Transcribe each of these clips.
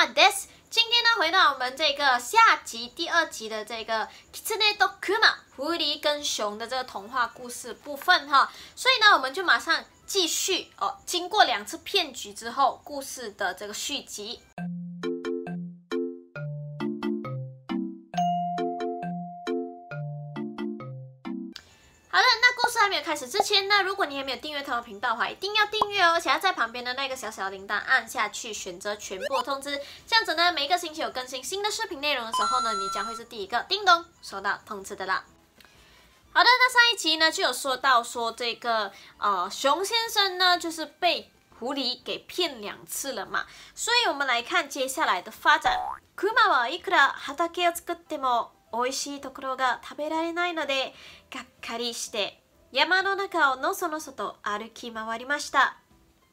大家今天呢，回到我们这个下集第二集的这个《Kitnetokuma》狐狸跟熊的这个童话故事部分哈，所以呢，我们就马上继续哦。经过两次骗局之后，故事的这个续集。好了，那。故事还没有开始之前，那如果你还没有订阅他们频道的话，一定要订阅哦！而且要在旁边的那个小小铃铛按下去，选择全部通知，这样子呢，每一个星期有更新新的视频内容的时候呢，你将会是第一个叮咚收到通知的啦。好的，那上一集呢就有说到说这个呃熊先生呢就是被狐狸给骗两次了嘛，所以我们来看接下来的发展。山の中をのそのそと歩き回りました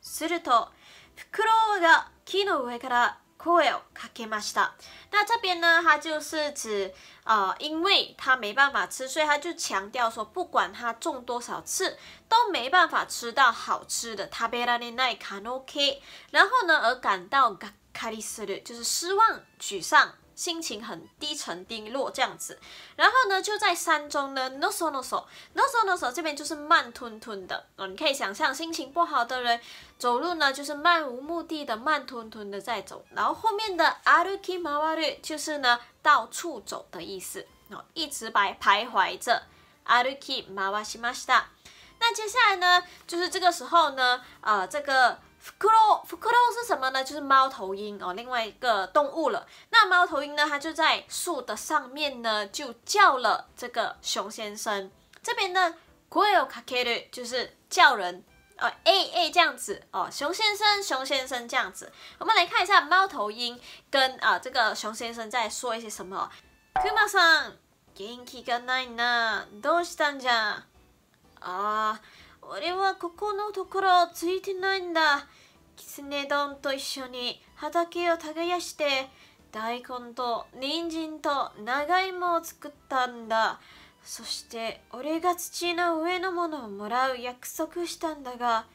するとフクロウが木の上から声をかけました。那这边呢，它就是指，呃，因为它没办法吃，所以它就强调说，不管它种多少次，都没办法吃到好吃的。食べられないカノケ。然后呢，而感到がっかりする，就是失望、沮丧。心情很低沉、低落这样子，然后呢，就在山中呢，no so no so no so no so，这边就是慢吞吞的哦，你可以想象心情不好的人走路呢，就是漫无目的的、慢吞吞的在走。然后后面的 aruki mawari 就是呢，到处走的意思哦，一直徘徘徊着 aruki mawashi masu。那接下来呢，就是这个时候呢，啊，这个。福克罗，r o 罗是什么呢？就是猫头鹰哦，另外一个动物了。那猫头鹰呢，它就在树的上面呢，就叫了这个熊先生。这边呢 g u i o k a k i r u 就是叫人哦，诶诶这样子哦，熊先生，熊先生这样子。我们来看一下猫头鹰跟啊这个熊先生在说一些什么。Kumasan, Genki ga nai na, Do s h i 啊。俺はここのところついてないんだきつね丼と一緒に畑を耕して大根と人参と長芋を作ったんだそして俺が土の上のものをもらう約束したんだが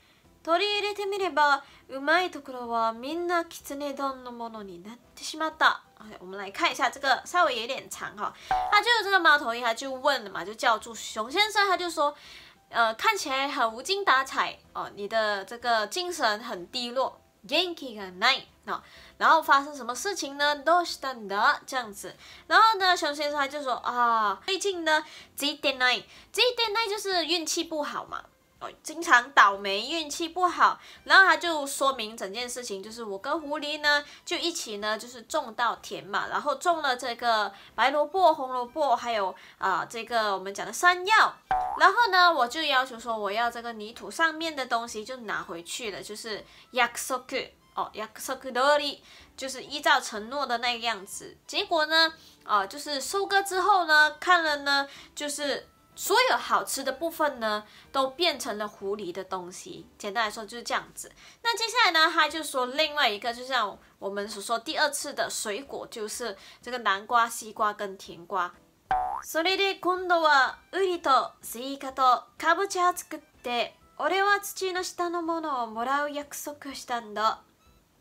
取り入れてみればうまいところはみんなきつね丼のものになってしまった我们来看一下这个，稍微有点长哈。他就是这个猫头鹰，他就问了嘛，就叫住熊先生，他就说呃，看起来很无精打采哦，你的这个精神很低落 g e n k i n g a night，那然后发生什么事情呢 d o s t and 这样子，然后呢，熊先生他就说啊，最近呢 day n i g h t z day n g t 就是运气不好嘛。经常倒霉，运气不好，然后他就说明整件事情就是我跟狐狸呢就一起呢就是种稻田嘛，然后种了这个白萝卜、红萝卜，还有啊这个我们讲的山药，然后呢我就要求说我要这个泥土上面的东西就拿回去了，就是 y a k s o k u 哦 y a k s o k u dori 就是依照承诺的那个样子，结果呢啊就是收割之后呢看了呢就是。所有好吃的部分呢，都变成了狐狸的东西。简单来说就是这样子。那接下来呢，他就说另外一个，就像我们所说第二次的水果，就是这个南瓜、西瓜跟甜瓜。それで今度はウリとスイカとカボチャを作って、俺は土の下のものをもらう約束したんだ。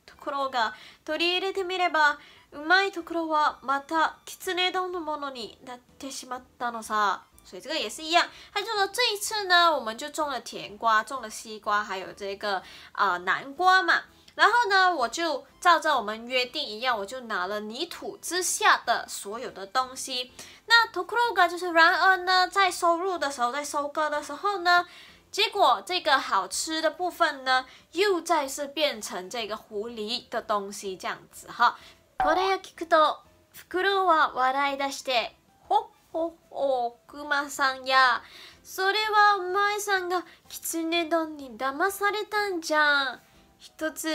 ところが取り入れてみれば、うまいところはまたきつね丼のものになってしまったのさ。所以这个也是一样，他就说这一次呢，我们就种了甜瓜，种了西瓜，还有这个啊南瓜嘛。然后呢，我就照着我们约定一样，我就拿了泥土之下的所有的东西。那土窟格就是，然而呢，在收入的时候，在收割的时候呢，结果这个好吃的部分呢，又再次变成这个狐狸的东西这样子哈。これを聞くと、ふは笑い出して。ほほくまさんやそれはお前さんがきつね丼に騙されたんじゃん一つ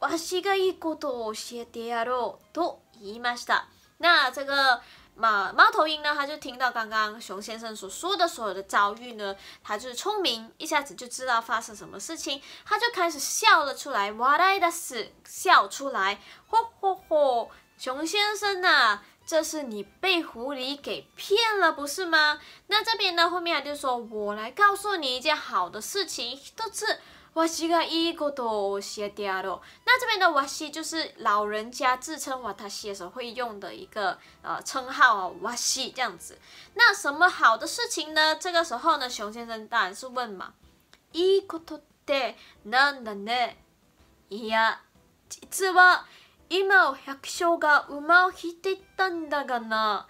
わしがいいことを教えてやろうと言いました那这个嘛，猫头鹰呢，他就听到刚刚熊先生所说的所有的遭遇呢，他就是聪明，一下子就知道发生什么事情，他就开始笑了出来，哇啦的死笑出来，吼吼吼！熊先生呐、啊，这是你被狐狸给骗了，不是吗？那这边呢？后面就是说我来告诉你一件好的事情。这是瓦西个伊古多谢嗲喽。那这边的瓦西就是老人家自称，瓦他的时候会用的一个呃称号啊，瓦西这样子。那什么好的事情呢？这个时候呢，熊先生当然是问嘛。今百姓が馬を引いていったんだがな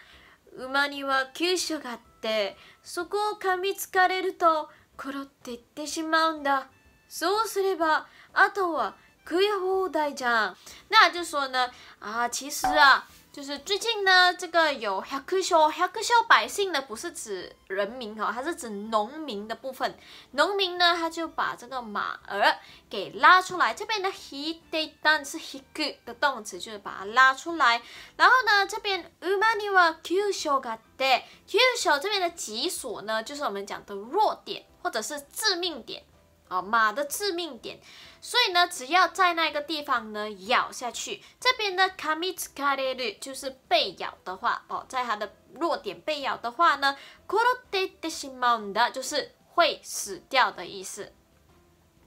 馬には急所があってそこを噛みつかれるとコロっていってしまうんだそうすればあとは食い放題じゃん那就说呢啊其实啊就是最近呢，这个有 h h h a a k k s u s h o 百姓呢，不是指人民哈，它是指农民的部分。农民呢，他就把这个马儿给拉出来。这边的 hidan d 是 hiku 的动词，就是把它拉出来。然后呢，这边 umaniwa k u s h o g a d e k u s h o 这边的击所呢，就是我们讲的弱点或者是致命点。哦，马的致命点，所以呢，只要在那个地方呢咬下去，这边呢，kami kareru 就是被咬的话，哦，在它的弱点被咬的话呢 k r o t e d e s h i m n d 就是会死掉的意思，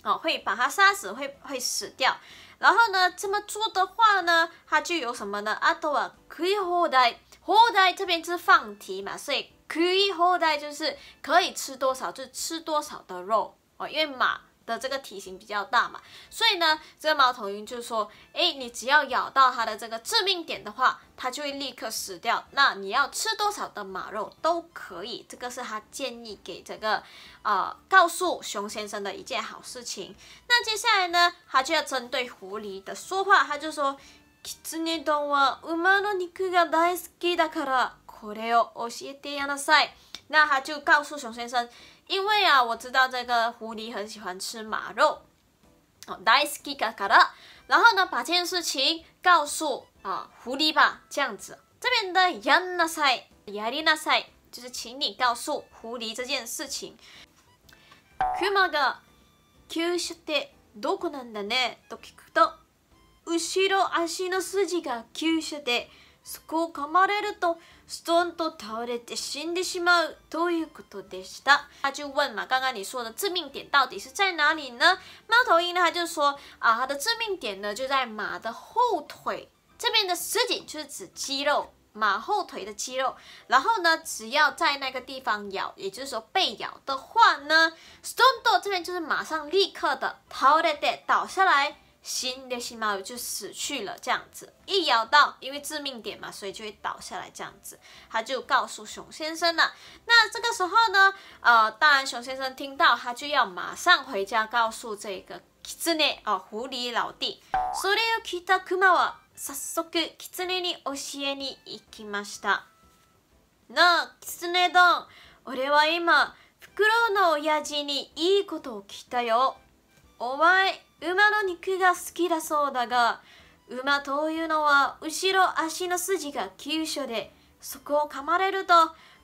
哦，会把它杀死，会会死掉。然后呢，这么做的话呢，它就有什么呢阿 d o a k u h o u dai，hodai 这边是放题嘛，所以 k u h o u dai 就是可以吃多少就吃多少的肉。哦，因为马的这个体型比较大嘛，所以呢，这个猫头鹰就说，哎，你只要咬到它的这个致命点的话，它就会立刻死掉。那你要吃多少的马肉都可以，这个是他建议给这个，呃，告诉熊先生的一件好事情。那接下来呢，他就要针对狐狸的说话，他就说，那他就告诉熊先生。因为啊，我知道这个狐狸很喜欢吃马肉，大好きだから。然后呢，把这件事情告诉啊狐狸吧，这样子。这边的やんなさい、やりなさい，就是请你告诉狐狸这件事情。熊が急所ってどこなんだねと聞くと、後ろ足の筋が急所で。そこを噛まれるとストンと倒れて死んでしまうということでした。他就问嘛，刚刚你说的致命点到底是在哪里呢？猫头鹰呢，他就说啊，它的致命点呢就在马的后腿这边的十景就是指肌肉。马后腿的肌肉，然后呢，只要在那个地方咬，也就是说被咬的话呢，stone 这边就是马上立刻的倒れて倒下来。死んでしまう就死去了这样子。一咬到，因为致命点嘛，所以就会倒下来这样子。他就告诉熊先生了。那这个时候呢，呃，当然熊先生听到，他就要马上回家告诉这个キツネ啊、狐狸老弟。それを聞いたクマは早速キツネに教えに行きました。なあ、キツネどん、俺は今フクロウの親父にいいことを聞いたよ。お前馬の肉が好きだそうだが馬というのは後ろ足の筋が急所でそこを噛まれると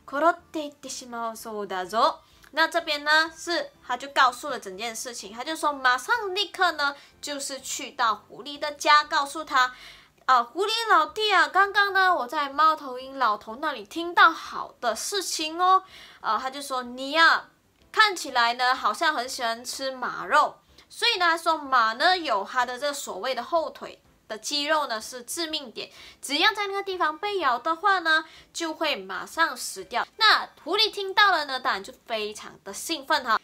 コロっていってしまうそうだぞ。那这边呢，是他就告诉了整件事情，他就说马上立刻呢，就是去到狐狸的家，告诉他，啊、呃，狐狸老弟啊，刚刚呢，我在猫头鹰老头那里听到好的事情哦，啊、呃，他就说你呀、啊，看起来呢，好像很喜欢吃马肉。所以呢，说马呢有它的这个所谓的后腿的肌肉呢是致命点，只要在那个地方被咬的话呢，就会马上死掉。那狐狸听到了呢，当然就非常的兴奋哈。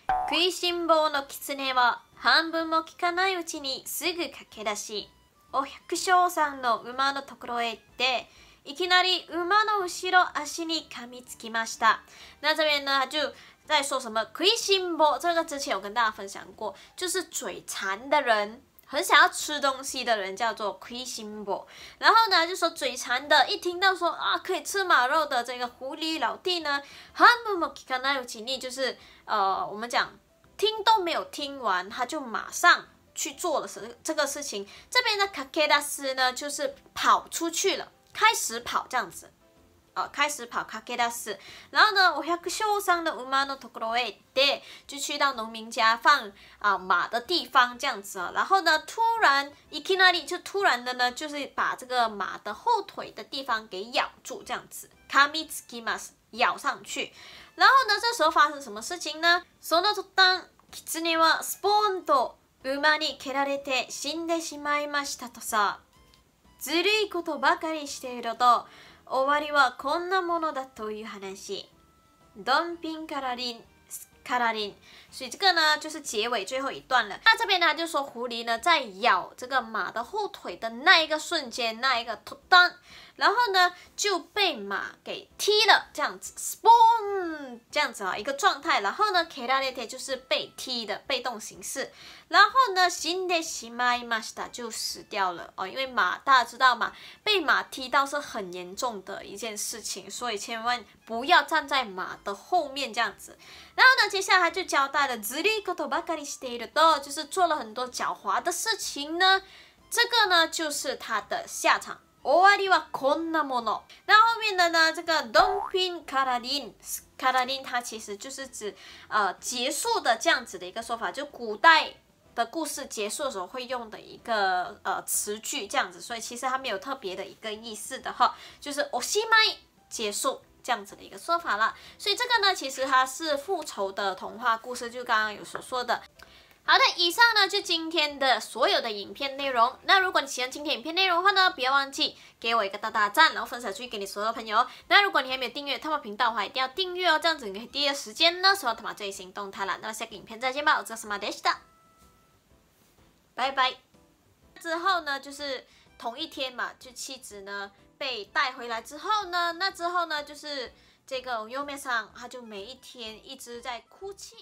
いきなり馬の後ろ足に噛みつきました。那这边呢，就在说什么“クイシ这个之前我跟大家分享过，就是嘴馋的人，很想要吃东西的人叫做“クイシ然后呢，就说嘴馋的，一听到说啊可以吃马肉的这个狐狸老弟呢，ハムモキカナ有キニ就是呃，我们讲听都没有听完，他就马上去做了什这个事情。这边的卡ケダス呢，就是跑出去了。开始跑这样子，哦，开始跑。然后呢，五百秀商的乌马的ところで、就去到农民家放啊马的地方这样子啊。然后呢，突然一去哪里，就突然的呢，就是把这个马的后腿的地方给咬住这样子。咬上去。然后呢，这时候发生什么事情呢？死了。ずるいことばかりしていると終わりはこんなものだという話ドンピンカラリンカラリン所以这个呢，就是结尾最后一段了。那这边呢，就说狐狸呢在咬这个马的后腿的那一个瞬间，那一个突当，然后呢就被马给踢了，这样子，spoon 这样子啊一个状态。然后呢 k e r a l i t 就是被踢的被动形式。然后呢 s i n deshi mai m a s t a 就死掉了哦，因为马大家知道嘛，被马踢到是很严重的一件事情，所以千万不要站在马的后面这样子。然后呢，接下来就交代。的智力偷偷把藏起来的刀，就是做了很多狡猾的事情呢。这个呢，就是他的下场。終わりはこんなもの。那后面的呢？这个「donpin karadin」，karadin 它其实就是指呃结束的这样子的一个说法，就古代的故事结束的时候会用的一个呃词句这样子。所以其实它没有特别的一个意思的哈，就是「おしまい」结束。这样子的一个说法了，所以这个呢，其实它是复仇的童话故事，就刚刚有所说的。好的，以上呢就今天的所有的影片内容。那如果你喜欢今天影片内容的话呢，不要忘记给我一个大大赞，然后分享出去给你所有朋友。那如果你还没有订阅他马频道的话，一定要订阅哦，这样子你可以第一时间呢收到他马最新动态了。那么下个影片再见吧，我是马德西的，拜拜。之后呢，就是同一天嘛，就妻子呢。被带回来之后呢？那之后呢？就是这个幽面上，他就每一天一直在哭泣。